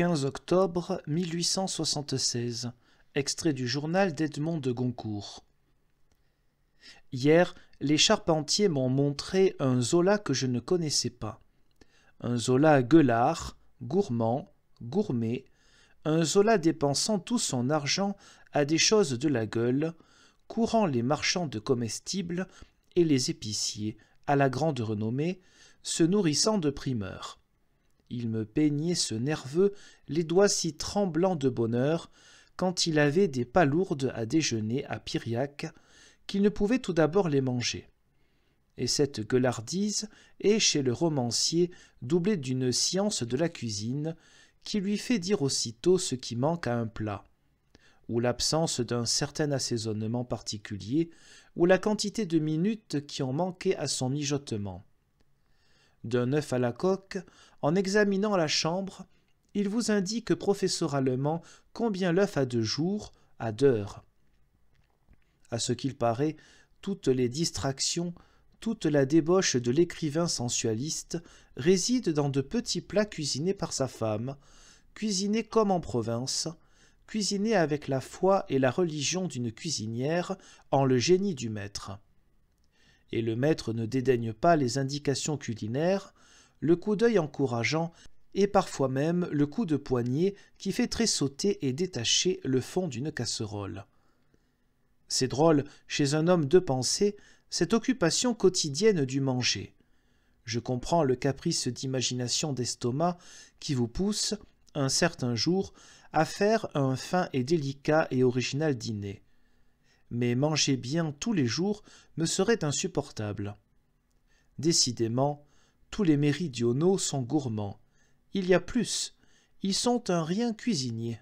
15 octobre 1876. Extrait du journal d'Edmond de Goncourt. Hier, les charpentiers m'ont montré un Zola que je ne connaissais pas. Un Zola gueulard, gourmand, gourmet, un Zola dépensant tout son argent à des choses de la gueule, courant les marchands de comestibles et les épiciers, à la grande renommée, se nourrissant de primeurs il me peignait ce nerveux, les doigts si tremblants de bonheur, quand il avait des palourdes à déjeuner à Piriac, qu'il ne pouvait tout d'abord les manger. Et cette gueulardise est, chez le romancier, doublée d'une science de la cuisine, qui lui fait dire aussitôt ce qui manque à un plat, ou l'absence d'un certain assaisonnement particulier, ou la quantité de minutes qui ont manqué à son mijotement d'un œuf à la coque, en examinant la chambre, il vous indique professoralement combien l'œuf a de jours, à d'heures. À ce qu'il paraît, toutes les distractions, toute la débauche de l'écrivain sensualiste réside dans de petits plats cuisinés par sa femme, cuisinés comme en province, cuisinés avec la foi et la religion d'une cuisinière en le génie du maître et le maître ne dédaigne pas les indications culinaires, le coup d'œil encourageant et parfois même le coup de poignet qui fait tressauter et détacher le fond d'une casserole. C'est drôle, chez un homme de pensée, cette occupation quotidienne du manger. Je comprends le caprice d'imagination d'estomac qui vous pousse, un certain jour, à faire un fin et délicat et original dîner mais manger bien tous les jours me serait insupportable. Décidément, tous les méridionaux sont gourmands. Il y a plus, ils sont un rien cuisinier.